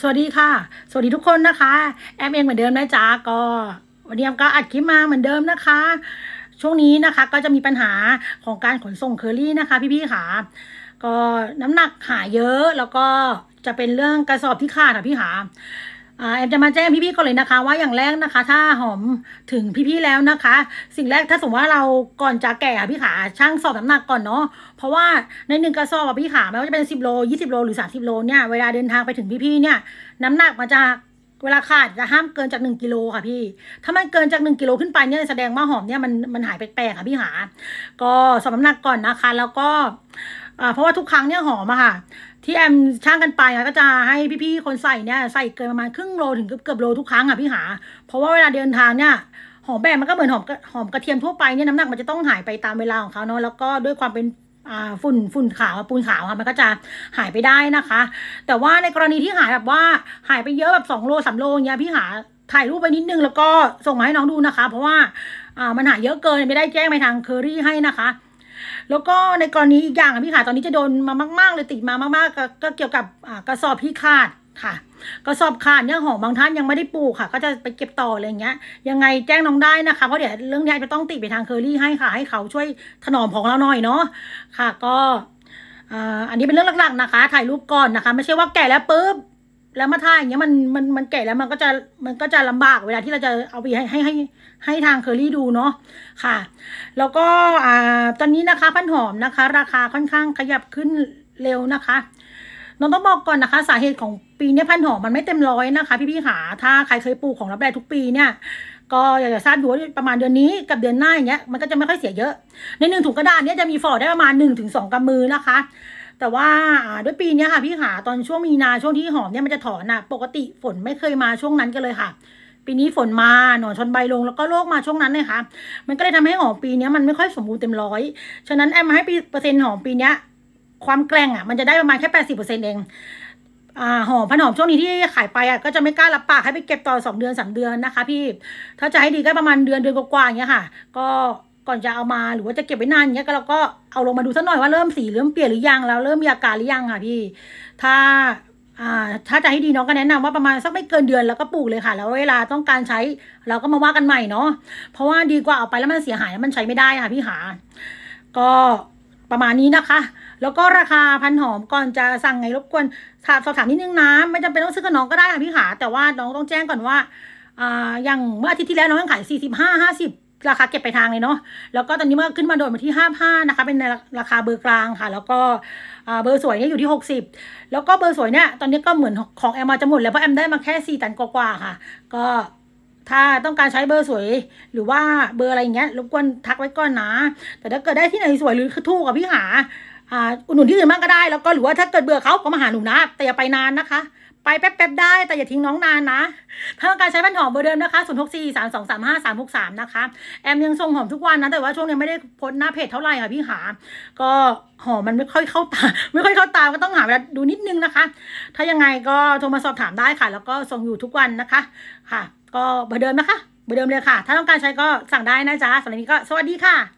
สวัสดีค่ะ สวัสดีทุกคนนะคะ แอมเองเหมือนเดิมนะจ๊ะก็วันนี้แอมก็อัดคลิปมาเหมือนเดิมนะคะ ช่วงนี้นะคะก็จะมีปัญหาของการขนส่งเคอรี่นะคะพี่ๆค่ะ ก็น้ำหนักหายเยอะแล้วก็จะเป็นเรื่องกระสอบที่ขาดค่ะพี่่าแอมจะมาแจ้งพี่ๆก่อนเลยนะคะว่าอย่างแรกนะคะถ้าหอมถึงพี่ๆแล้วนะคะ สิ่งแรกถ้าสมมติว่าเราก่อนจะแก่พี่ขาช่างสอบน้ำหนักก่อนเนาะเพราะว่าในหนึ่งกระสอบพี่ขาไม่ว่าจะเป็นสิบโลยี่สิบโลหรือสามสิบโลเนี่ยเวลาเดินทางไปถึงพี่ๆเนี่ยน้ำหนักมันจะเวลาขาดจะห้ามเกินจากหนึ่งกิโลค่ะพี่ถ้ามันเกินจากหนึ่งกิโลขึ้นไปเนี่ยแสดงว่าหอมเนี่ยมันมันหายแปลกๆค่ะพี่หาก็สอบน้ำหนักก่อนนะคะแล้วก็อ่าเพราะว่าทุกครั้งเนี่ยหอมอะค่ะ ที่แอมช่างกันไปะก็จะให้พี่ๆคนใส่เนี่ยใส่เกินประมาณครึ่งโลถึงเกือบเกือบโลทุกครั้งอะพี่หา เพราะว่าเวลาเดินทางเนี่ยหอมแบบมันก็เหมือนหอมหอมกระเทียมทั่วไปเนี่ยน้ำหนักมันจะต้องหายไปตามเวลาของเขาเนาะแล้วก็ด้วยความเป็นฝุ่นฝุ่นขาวปูนขาวค่ะมันก็จะหายไปได้นะคะ แต่ว่าในกรณีที่หายแบบว่าหายไปเยอะแบบ 2 โลสมโลเนี่ยพี่หาถ่ายรูปไปนิดนึงแล้วก็ส่งมาให้น้องดูนะคะ เพราะว่ามันหายเยอะเกินไม่ได้แจ้งไปทางเคอรี่ให้นะคะแล้วก็ในกรณีอีกอย่างพี่ขาตอนนี้จะโดนมามากๆเลยติดมามากๆ ก็เกี่ยวกับกระสอบพี่ขาดค่ะ กระสอบขาดเนี่ยหอมบางท่านยังไม่ได้ปลูกค่ะก็จะไปเก็บต่ออะไรอย่างเงี้ย ยังไงแจ้งน้องได้นะคะเพราะเดี๋ยวเรื่องนี้จะต้องติดไปทางเคอรี่ให้ค่ะให้เขาช่วยถนอมของเราหน่อยเนาะค่ะก็อันนี้เป็นเรื่องหลัก ๆนะคะ ถ่ายรูปก่อนนะคะ ไม่ใช่ว่าแก่แล้วปุ๊บแล้วมาท่าอย่างเงี้ย มันมันมันแก่แล้วมันก็จะมันก็จะลำบาก เวลาที่เราจะเอาไปให้ให้ให้ให้ทางเคอรี่ดูเนาะค่ะ แล้วก็อ่าตอนนี้นะคะพันหอมนะคะ ราคาค่อนข้างขยับขึ้นเร็วนะคะน้องต้องบอกก่อนนะคะ สาเหตุของปีนี้พันหอมมันไม่เต็มร้อยนะคะ พี่พี่หาถ้าใครเคยปลูกของรับแรดทุกปีเนี่ย ก็อยากจะทราบดูว่าประมาณเดือนนี้กับเดือนหน้าอย่างเงี้ยมันก็จะไม่ค่อยเสียเยอะในหนึ่งถุงกระดาษเนี้ยจะมีฟอร์ได้ประมาณหนึ่งถึงสองกำมือนะคะแต่ว่าด้วยปีนี้ค่ะพี่ขาตอนช่วงมีนาช่วงที่หอมเนี่ยมันจะถอนอะปกติฝนไม่เคยมาช่วงนั้นกันเลยค่ะ ปีนี้ฝนมาหนอนชนใบลงแล้วก็โรคมาช่วงนั้นเลยค่ะมันก็เลยทำให้หอมปีนี้มันไม่ค่อยสมบูรณ์เต็มร้อยฉะนั้นแอมให้ปีเปอร์เซ็นต์หอมปีนี้ความแกล้งอะมันจะได้ประมาณแค่แปดสิบเปอร์เซ็นต์เองอ่าหอมผันหอมช่วงนี้ที่ขายไปอ่ะก็จะไม่กล้ารับปากให้ไปเก็บต่อสองเดือนสามเดือนนะคะพี่ถ้าจะให้ดีก็ประมาณเดือนเดือนกว่าๆอย่างเงี้ยค่ะ ก็ก่อนจะเอามาหรือว่าจะเก็บไว้นานเงี้ยก็เราก็เอาลงมาดูสักหน่อยว่าเริ่มสีเริ่มเปลี่ยนหรือยังแล้วเริ่มมีอาการหรือยังค่ะพี่ถ้าอ่าถ้าจะให้ดีน้องก็แนะนำว่าประมาณสักไม่เกินเดือนแล้วก็ปลูกเลยค่ะแล้วเวลาต้องการใช้เราก็มาว่ากันใหม่เนาะเพราะว่าดีกว่าเอาไปแล้วมันเสียหายแล้วมันใช้ไม่ได้ค่ะพี่หา ก็ประมาณนี้นะคะ แล้วก็ราคาพันหอมก่อนจะสั่งไงรบกวนสอบถามนิดนึงนะไม่จำเป็นต้องซื้อกับน้องก็ได้ค่ะพี่หา แต่ว่าน้องต้องแจ้งก่อนว่าอ่าอย่างเมื่ออาทิตย์ที่แล้วน้องขายสี่สิบห้าห้าสิบราคาเก็บไปทางเลยเนาะ แล้วก็ตอนนี้เมื่อขึ้นมาโดดมาที่หห้า้านะคะ เป็นในราคาเบอร์กลางค่ะ แล้วก็เบอร์สวยเนี่ยอยู่ที่หกสิบแล้วก็เบอร์สวยเนี่ย ตอนนี้ก็เหมือนของแอมมาจะหมดแล้วเพราะแอมได้มาแค่สี่ตันกว่าค่ะ ก็ถ้าต้องการใช้เบอร์สวยหรือว่าเบอร์อะไรอย่างเงี้ยรบกวนทักไว้ก่อนนะ แต่ถ้าเกิดได้ที่ไหนสวยหรือคือถูกกับพี่หาอุดหนุนที่อื่นบ้างก็ได้แล้วก็หรือว่าถ้าเกิดเบื่อเขาก็มาหาหนูนะ แต่อย่าไปนานนะคะ ไปแป๊บ ๆ ได้แต่อย่าทิ้งน้องนานนะถ้างการใช้แ้านหอมเบอร์เดิมนะคะ0 6 4 3 2 3 5 3 6 3 นะคะ แอมยังทรงหอมทุกวันนะ แต่ว่าช่วงนี้ไม่ได้พ้นหน้าเพจเท่าไหร่ค่ะพี่หา ก็หอมมันไม่ค่อยเข้าตาไม่ค่อยเข้าตาก็ต้องหาเวลาดูนิดนึงนะคะ ถ้ายังไงก็โทรมาสอบถามได้ค่ะ แล้วก็ส่งอยู่ทุกวันนะคะค่ะ ก็เบอร์เดิมนะคะเบอร์เดิมเลยค่ะ ถ้าต้องการใช้ก็สั่งได้นะจ๊ะสำหรับนี้ก็สวัสดีค่ะ